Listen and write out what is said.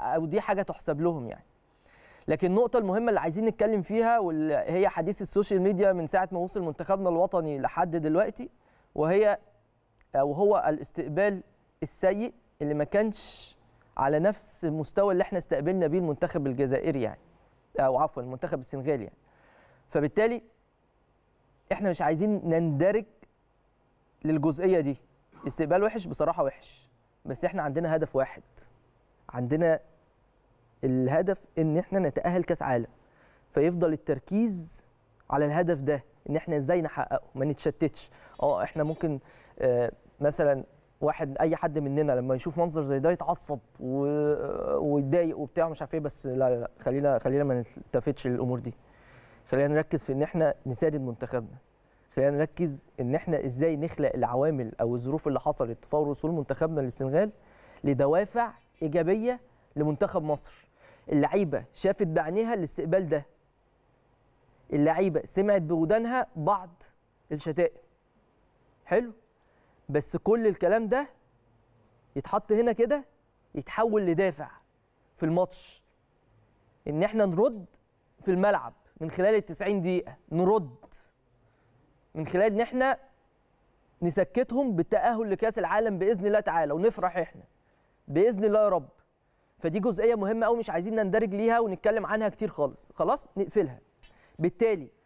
او دي حاجه تحسب لهم يعني لكن النقطه المهمه اللي عايزين نتكلم فيها واللي هي حديث السوشيال ميديا من ساعه ما وصل منتخبنا الوطني لحد دلوقتي وهي او هو الاستقبال السيء اللي ما كانش على نفس المستوى اللي احنا استقبلنا بيه المنتخب الجزائري يعني او عفوا المنتخب السنغالي يعني فبالتالي احنا مش عايزين نندرج للجزئيه دي استقبال وحش بصراحه وحش بس احنا عندنا هدف واحد عندنا الهدف ان احنا نتاهل كاس عالم فيفضل التركيز على الهدف ده ان احنا ازاي نحققه ما نتشتتش اه احنا ممكن آه، مثلا واحد اي حد مننا لما يشوف منظر زي ده يتعصب ويتضايق وبتاع مش عارف ايه بس لا لا خلينا خلينا ما نلتفتش للامور دي خلينا نركز في ان احنا نساند منتخبنا خلينا نركز ان احنا ازاي نخلق العوامل او الظروف اللي حصلت فور وصول منتخبنا للسنغال لدوافع ايجابيه لمنتخب مصر اللعيبه شافت بعينيها الاستقبال ده اللعيبه سمعت بودانها بعض الشتائم حلو بس كل الكلام ده يتحط هنا كده يتحول لدافع في الماتش ان احنا نرد في الملعب من خلال ال 90 دقيقه نرد من خلال ان احنا نسكتهم بالتاهل لكاس العالم باذن الله تعالى ونفرح احنا باذن الله يا رب فدي جزئيه مهمه قوي مش عايزين نندرج ليها ونتكلم عنها كتير خالص خلاص نقفلها بالتالي